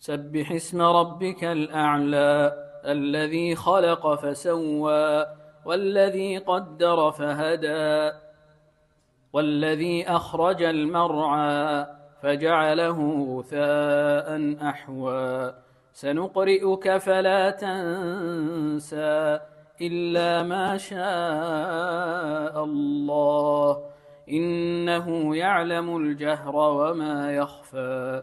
سبح اسم ربك الأعلى الذي خلق فسوى والذي قدر فهدى والذي أخرج المرعى فجعله غثاء أحوى سنقرئك فلا تنسى إلا ما شاء الله إنه يعلم الجهر وما يخفى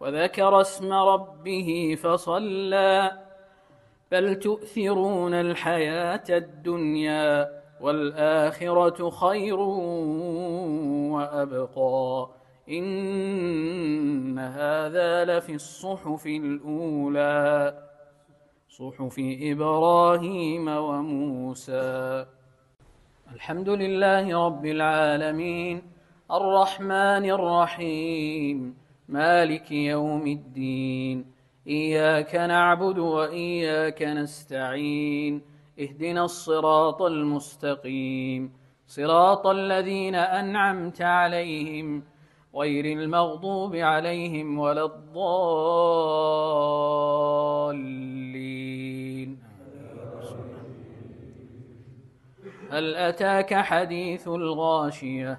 وذكر اسم ربه فصلى بل تؤثرون الحياة الدنيا والآخرة خير وأبقى إن هذا لفي الصحف الأولى صحف إبراهيم وموسى الحمد لله رب العالمين الرحمن الرحيم مالك يوم الدين إياك نعبد وإياك نستعين اهدنا الصراط المستقيم صراط الذين أنعمت عليهم غير المغضوب عليهم ولا الضالين هل أتاك حديث الغاشية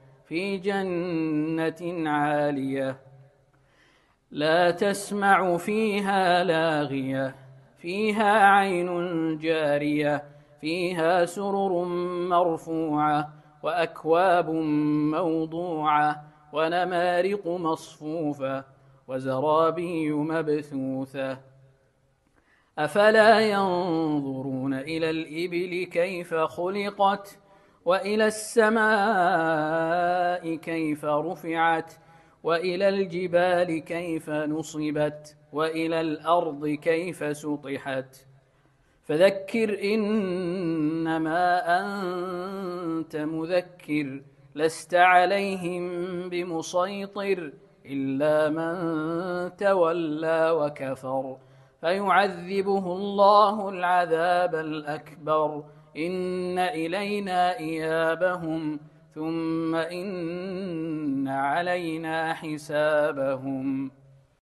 في جنة عالية لا تسمع فيها لاغية فيها عين جارية فيها سرر مرفوعة وأكواب موضوعة ونمارق مصفوفة وزرابي مبثوثة أفلا ينظرون إلى الإبل كيف خلقت؟ وإلى السماء كيف رفعت وإلى الجبال كيف نصبت وإلى الأرض كيف سطحت فذكر إنما أنت مذكر لست عليهم بمسيطر إلا من تولى وكفر فيعذبه الله العذاب الأكبر إن إلينا إيابهم ثم إن علينا حسابهم